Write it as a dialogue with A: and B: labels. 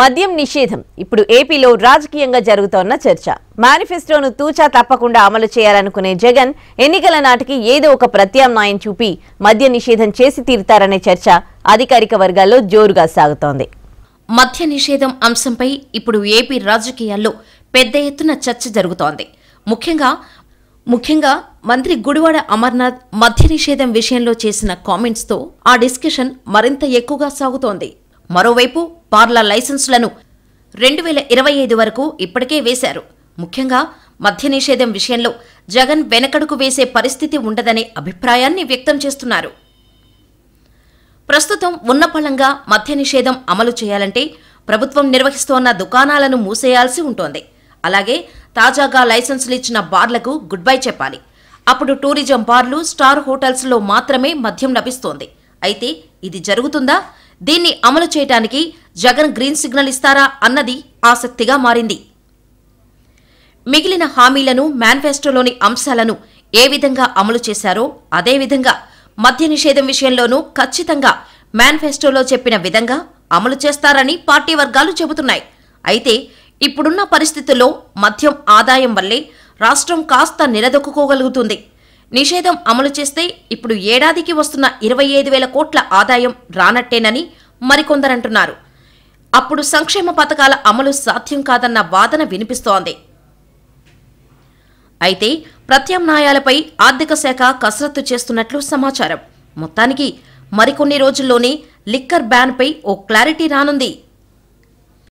A: మద్యం నిషేధం ఇప్పుడు ఏపీలో రాజకీయంగా జరుగుతోన్న చర్చ మేనిఫెస్టోను తూచా తప్పకుండా అమలు చేయాలనుకునే జగన్ ఎన్నికల నాటికి ఏదో ఒక ప్రత్యామ్నాయం చూపి మద్య నిషేధం చేసి తీరుతారనే చర్చ అధికారిక వర్గాల్లో జోరుగా సాగుతోంది మద్య
B: నిషేధం అంశంపై ఇప్పుడు ఏపీ రాజకీయాల్లో పెద్ద ఎత్తున చర్చ జరుగుతోంది ముఖ్యంగా ముఖ్యంగా మంత్రి గుడివాడ అమర్నాథ్ మద్య నిషేధం విషయంలో చేసిన కామెంట్స్తో ఆ డిస్కషన్ మరింత ఎక్కువగా సాగుతోంది మరోవైపు పార్ల లైసెన్సులను రెండు వేల ఇరవై ఐదు వరకు ఇప్పటికే వేశారు ముఖ్యంగా మద్య నిషేధం విషయంలో జగన్ వెనకడుకు వేసే పరిస్థితి ఉండదనే అభిప్రాయాన్ని వ్యక్తం చేస్తున్నారు ప్రస్తుతం ఉన్నపళంగా మద్య నిషేధం అమలు చేయాలంటే ప్రభుత్వం నిర్వహిస్తోన్న దుకాణాలను మూసేయాల్సి ఉంటోంది అలాగే తాజాగా లైసెన్సులు ఇచ్చిన బార్లకు గుడ్ బై చెప్పాలి అప్పుడు టూరిజం బార్లు స్టార్ హోటల్స్లో మాత్రమే మద్యం లభిస్తోంది అయితే ఇది జరుగుతుందా దీన్ని అమలు చేయడానికి జగన్ గ్రీన్ సిగ్నల్ ఇస్తారా అన్నది ఆసక్తిగా మారింది మిగిలిన హామీలను మేనిఫెస్టోలోని అంశాలను ఏ విధంగా అమలు చేశారో అదేవిధంగా మద్య నిషేధం విషయంలోనూ ఖచ్చితంగా మేనిఫెస్టోలో చెప్పిన విధంగా అమలు చేస్తారని పార్టీ వర్గాలు చెబుతున్నాయి అయితే ఇప్పుడున్న పరిస్థితుల్లో మద్యం ఆదాయం వల్లే రాష్ట్రం కాస్త నిలదొక్కుకోగలుగుతుంది నిషేధం అమలు చేస్తే ఇప్పుడు ఏడాదికి వస్తున్న ఇరవై ఐదు వేల కోట్ల ఆదాయం రానట్టేనని మరికొందరంటున్నారు అప్పుడు సంక్షేమ పథకాల అమలు సాధ్యం కాదన్న వాదన వినిపిస్తోంది అయితే ప్రత్యామ్నాయాలపై ఆర్థిక శాఖ కసరత్తు చేస్తున్నట్లు సమాచారం మొత్తానికి మరికొన్ని రోజుల్లోనే లిక్కర్ బ్యాన్పై ఓ క్లారిటీ రానుంది